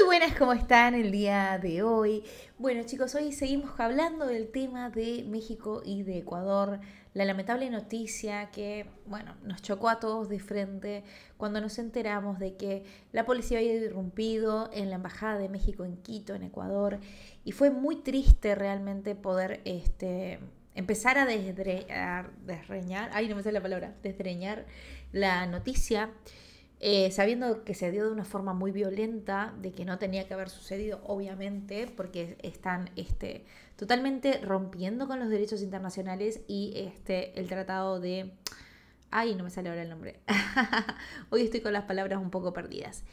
Muy buenas, ¿cómo están el día de hoy? Bueno chicos, hoy seguimos hablando del tema de México y de Ecuador, la lamentable noticia que, bueno, nos chocó a todos de frente cuando nos enteramos de que la policía había irrumpido en la Embajada de México en Quito, en Ecuador, y fue muy triste realmente poder este, empezar a, desreñar, ay no me sale la palabra, desdreñar la noticia. Eh, sabiendo que se dio de una forma muy violenta, de que no tenía que haber sucedido, obviamente, porque están este, totalmente rompiendo con los derechos internacionales y este, el tratado de... Ay, no me sale ahora el nombre. Hoy estoy con las palabras un poco perdidas.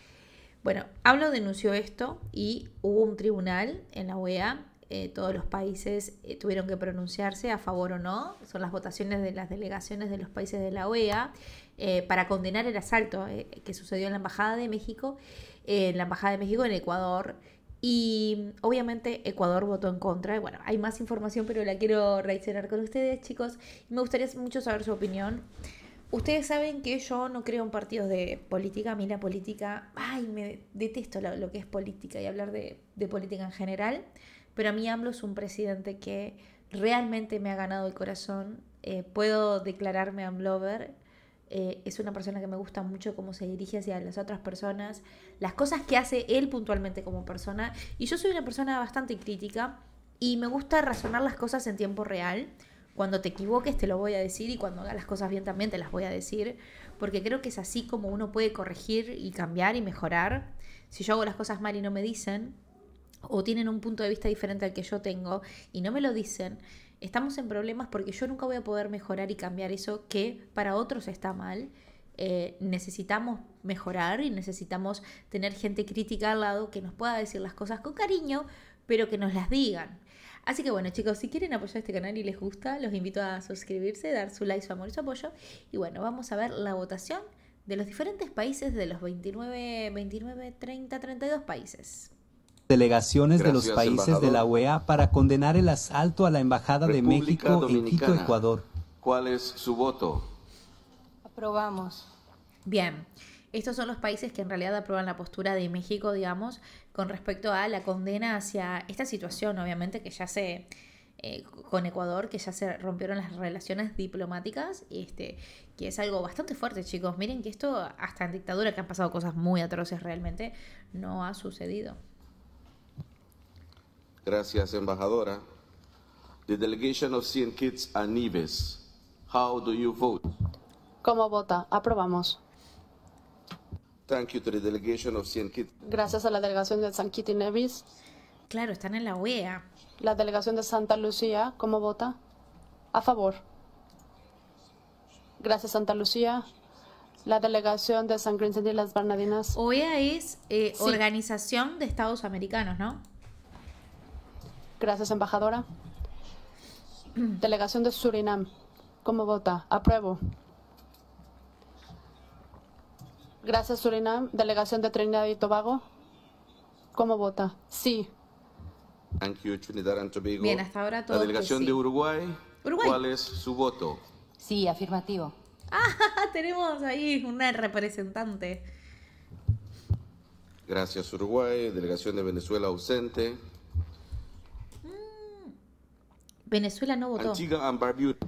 Bueno, hablo denunció esto y hubo un tribunal en la OEA eh, todos los países eh, tuvieron que pronunciarse a favor o no, son las votaciones de las delegaciones de los países de la OEA, eh, para condenar el asalto que sucedió en la Embajada de México, en la Embajada de México en Ecuador. Y obviamente Ecuador votó en contra. Bueno, hay más información, pero la quiero reiterar con ustedes, chicos. Me gustaría mucho saber su opinión. Ustedes saben que yo no creo en partidos de política. A mí la política, ay, me detesto lo, que es política y hablar de política en general pero a mí AMLO es un presidente que realmente me ha ganado el corazón. Eh, puedo declararme AMLOver. Eh, es una persona que me gusta mucho cómo se dirige hacia las otras personas, las cosas que hace él puntualmente como persona. Y yo soy una persona bastante crítica y me gusta razonar las cosas en tiempo real. Cuando te equivoques te lo voy a decir y cuando hagas las cosas bien también te las voy a decir, porque creo que es así como uno puede corregir y cambiar y mejorar. Si yo hago las cosas mal y no me dicen, o tienen un punto de vista diferente al que yo tengo y no me lo dicen, estamos en problemas porque yo nunca voy a poder mejorar y cambiar eso que para otros está mal. Eh, necesitamos mejorar y necesitamos tener gente crítica al lado que nos pueda decir las cosas con cariño, pero que nos las digan. Así que bueno chicos, si quieren apoyar este canal y les gusta, los invito a suscribirse, dar su like, su amor y su apoyo. Y bueno, vamos a ver la votación de los diferentes países de los 29, 29, 30, 32 países delegaciones de los países de la OEA para condenar el asalto a la Embajada de México en Quito, Ecuador. ¿Cuál es su voto? Aprobamos. Bien. Estos son los países que en realidad aprueban la postura de México, digamos, con respecto a la condena hacia esta situación, obviamente, que ya se, eh, con Ecuador, que ya se rompieron las relaciones diplomáticas, este, que es algo bastante fuerte, chicos. Miren que esto, hasta en dictadura, que han pasado cosas muy atroces realmente, no ha sucedido. Gracias, embajadora. The delegation of Kitts and Nevis. How do you vote? ¿Cómo vota? Aprobamos. Thank you to the delegation of Gracias a la delegación de San Kitty Nevis. Claro, están en la OEA. La delegación de Santa Lucía, ¿cómo vota? A favor. Gracias, Santa Lucía. La delegación de San Vincent y las Bernadinas. OEA es eh, Organización de Estados Americanos, ¿no? Gracias, embajadora. Delegación de Surinam. ¿Cómo vota? Apruebo. Gracias, Surinam. Delegación de Trinidad y Tobago. ¿Cómo vota? Sí. Bien, hasta ahora todo. La delegación de Uruguay. Uruguay. ¿Cuál es su voto? Sí, afirmativo. Ah, tenemos ahí una representante. Gracias, Uruguay. Delegación de Venezuela ausente. Venezuela no votó. Antigua Barbuda.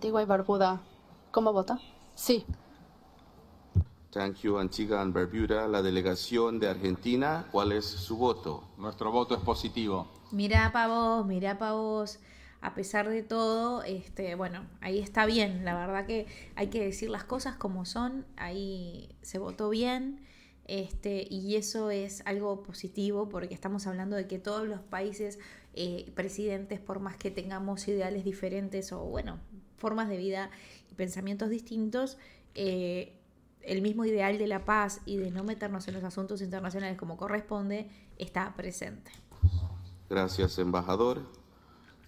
y Barbuda. ¿Cómo vota? Sí. Thank you, Antigua y Barbuda. La delegación de Argentina, ¿cuál es su voto? Nuestro voto es positivo. Mirá pa' vos, mirá pa' vos. A pesar de todo, este, bueno, ahí está bien. La verdad que hay que decir las cosas como son. Ahí se votó bien. Este, y eso es algo positivo porque estamos hablando de que todos los países eh, presidentes, por más que tengamos ideales diferentes o, bueno, formas de vida y pensamientos distintos, eh, el mismo ideal de la paz y de no meternos en los asuntos internacionales como corresponde está presente. Gracias, embajador.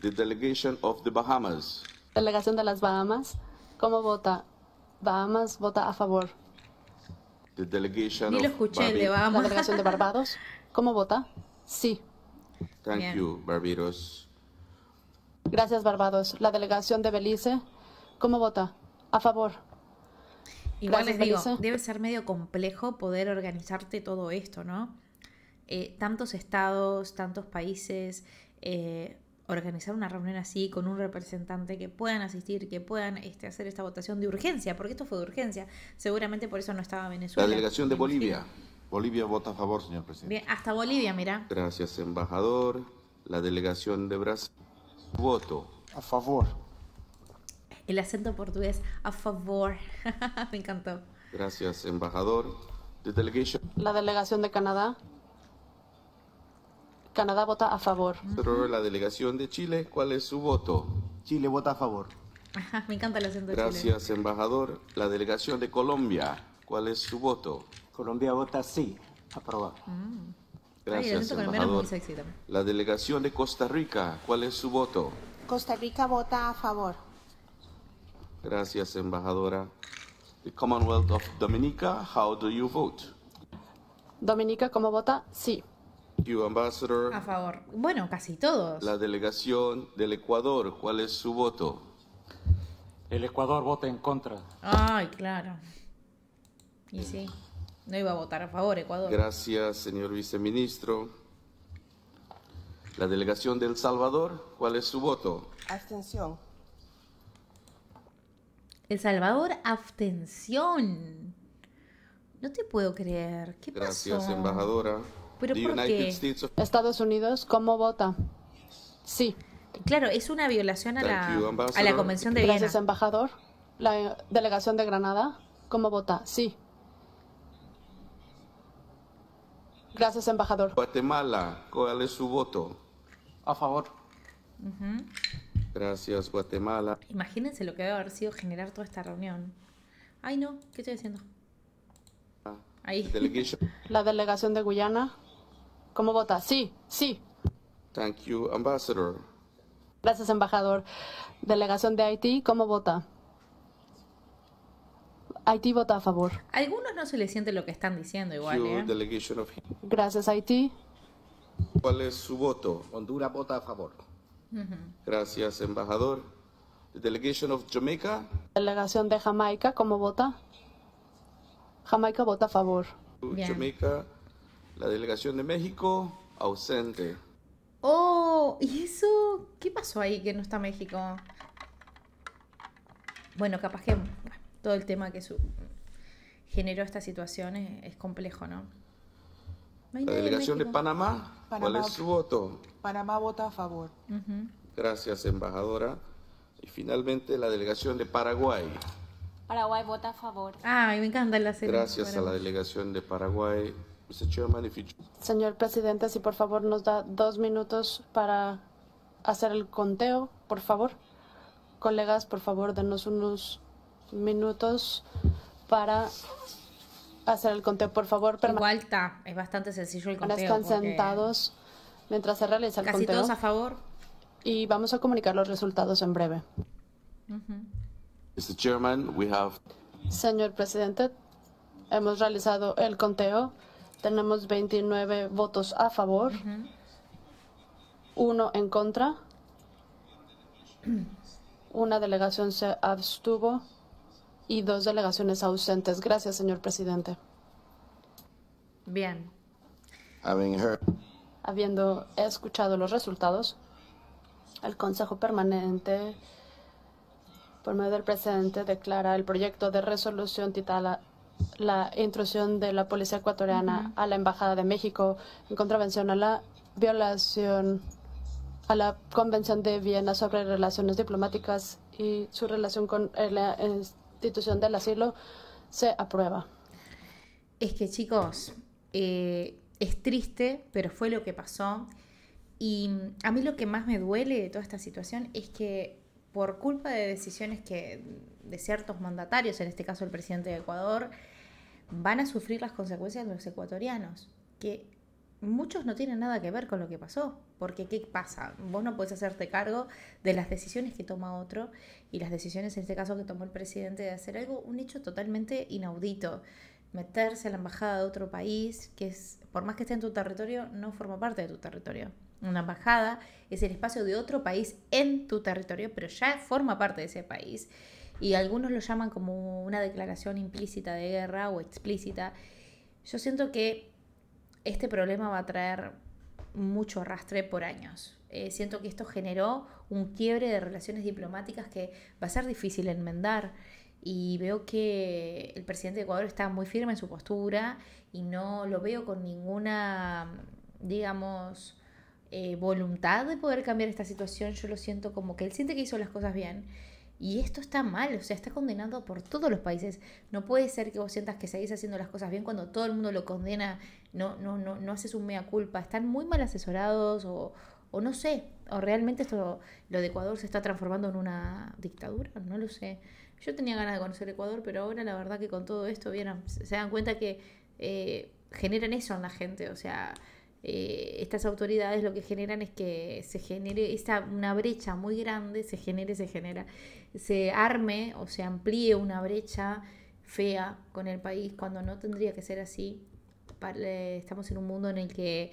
The delegation of the Bahamas. Delegación de las Bahamas. ¿Cómo vota? Bahamas vota a favor. La delegación de Barbados. ¿Cómo vota? Sí. Thank Barbados. Gracias, Barbados. La delegación de Belice. ¿Cómo vota? A favor. Igual les digo, debe ser medio complejo poder organizarte todo esto, ¿no? Eh, tantos estados, tantos países. Eh, organizar una reunión así con un representante que puedan asistir, que puedan este, hacer esta votación de urgencia, porque esto fue de urgencia, seguramente por eso no estaba Venezuela. La delegación de Bolivia. Bolivia vota a favor, señor presidente. hasta Bolivia, mira. Gracias, embajador. La delegación de Brasil. Voto. A favor. El acento portugués, a favor. Me encantó. Gracias, embajador. The La delegación de Canadá. Canadá vota a favor. Pero la delegación de Chile, ¿cuál es su voto? Chile vota a favor. me encanta la Gracias, Chile. embajador. La delegación de Colombia, ¿cuál es su voto? Colombia vota sí, aprobado. Mm. Gracias, embajador. la delegación de Costa Rica, ¿cuál es su voto? Costa Rica vota a favor. Gracias, embajadora. The Commonwealth of Dominica, how do you vote? Dominica, ¿cómo vota? Sí a favor. Bueno, casi todos. La delegación del Ecuador, ¿cuál es su voto? El Ecuador vota en contra. Ay, claro. Y sí, no iba a votar a favor Ecuador. Gracias, señor viceministro. La delegación del Salvador, ¿cuál es su voto? Abstención. El Salvador, abstención. No te puedo creer. Gracias, embajadora. Pero porque Estados Unidos, ¿cómo vota? Sí. Claro, es una violación a, la, Convención de Viena. Gracias, embajador. La delegación de Granada, ¿cómo vota? Sí. Gracias, embajador. Guatemala, ¿cuál es su voto? A favor. Gracias, Guatemala. Imagínense lo que debe haber sido generar toda esta reunión. Ay, no, ¿qué estoy diciendo? Ah, Ahí. La delegación de Guyana. ¿Cómo vota? Sí, sí. Thank you, Ambassador. Gracias, embajador. Delegación de Haití, ¿cómo vota? Haití vota a favor. algunos no se les siente lo que están diciendo igual. ¿eh? Of... Gracias, Haití. ¿Cuál es su voto? Honduras vota a favor. Gracias, embajador. delegation Jamaica. Delegación de Jamaica, ¿cómo vota? Jamaica vota a favor. Jamaica la delegación de México, ausente. Oh, ¿y eso? ¿Qué pasó ahí que no está México? Bueno, capaz que todo el tema que su generó esta situación es complejo, ¿no? la delegación de, Panamá, ¿cuál es su voto? Panamá vota a favor. Gracias, embajadora. Y finalmente la delegación de Paraguay. Paraguay vota a favor. Ay, me encanta la serie. Gracias a la delegación de Paraguay. Señor presidente, si por favor nos da dos minutos para hacer el conteo, por favor. Colegas, por favor, denos unos minutos para hacer el conteo, por favor. Igual es bastante sencillo el conteo. Están sentados mientras se realiza el conteo. Casi todos a favor. Y vamos a comunicar los resultados en breve. Señor presidente, hemos realizado el conteo. Tenemos 29 votos a favor, uno en contra. Una delegación se abstuvo y dos delegaciones ausentes. Gracias, señor presidente. Bien. Habiendo escuchado los resultados, el Consejo Permanente, por medio del presidente, declara el proyecto de resolución titulada la intrusión de la policía ecuatoriana a la Embajada de México en contravención a la violación a la Convención de Viena sobre Relaciones Diplomáticas y su relación con la institución del asilo se aprueba. Es que chicos, eh, es triste, pero fue lo que pasó. Y a mí lo que más me duele de toda esta situación es que por culpa de decisiones que de ciertos mandatarios, en este caso el presidente de Ecuador, van a sufrir las consecuencias de los ecuatorianos, que muchos no tienen nada que ver con lo que pasó, porque ¿qué pasa? Vos no podés hacerte cargo de las decisiones que toma otro y las decisiones en este caso que tomó el presidente de hacer algo, un hecho totalmente inaudito, meterse a la embajada de otro país, que es, por más que esté en tu territorio, no forma parte de tu territorio una embajada es el espacio de otro país en tu territorio, pero ya forma parte de ese país. Y algunos lo llaman como una declaración implícita de guerra o explícita. Yo siento que este problema va a traer mucho rastre por años. Eh, siento que esto generó un quiebre de relaciones diplomáticas que va a ser difícil enmendar. Y veo que el presidente de Ecuador está muy firme en su postura y no lo veo con ninguna, digamos, eh, voluntad de poder cambiar esta situación, yo lo siento como que él siente que hizo las cosas bien. Y esto está mal, o sea, está condenado por todos los países. No puede ser que vos sientas que seguís haciendo las cosas bien cuando todo el mundo lo condena, no, no, no, no haces un mea culpa, están muy mal asesorados o, o no sé, o realmente esto, lo de Ecuador se está transformando en una dictadura, no lo sé. Yo tenía ganas de conocer Ecuador, pero ahora la verdad que con todo esto, bien se dan cuenta que eh, generan eso en la gente, o sea, eh, estas autoridades lo que generan es que se genere esta una brecha muy grande, se genere, se genera, se arme o se amplíe una brecha fea con el país cuando no tendría que ser así. Eh, estamos en un mundo en el que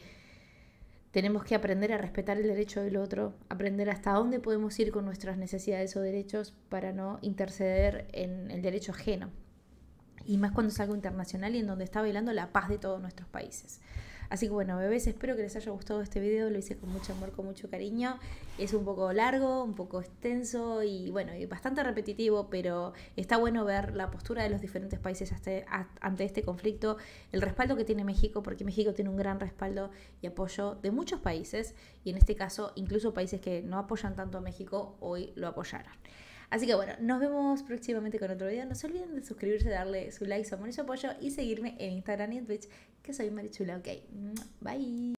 tenemos que aprender a respetar el derecho del otro, aprender hasta dónde podemos ir con nuestras necesidades o derechos para no interceder en el derecho ajeno. Y más cuando es algo internacional y en donde está bailando la paz de todos nuestros países. Así que bueno, bebés, espero que les haya gustado este video, lo hice con mucho amor, con mucho cariño. Es un poco largo, un poco extenso y bueno, y bastante repetitivo, pero está bueno ver la postura de los diferentes países ante este conflicto, el respaldo que tiene México, porque México tiene un gran respaldo y apoyo de muchos países y en este caso incluso países que no apoyan tanto a México hoy lo apoyaron. Así que bueno, nos vemos próximamente con otro video. No se olviden de suscribirse, darle su like, su amor y su apoyo y seguirme en Instagram y Twitch, que soy Marichula, ok. Bye.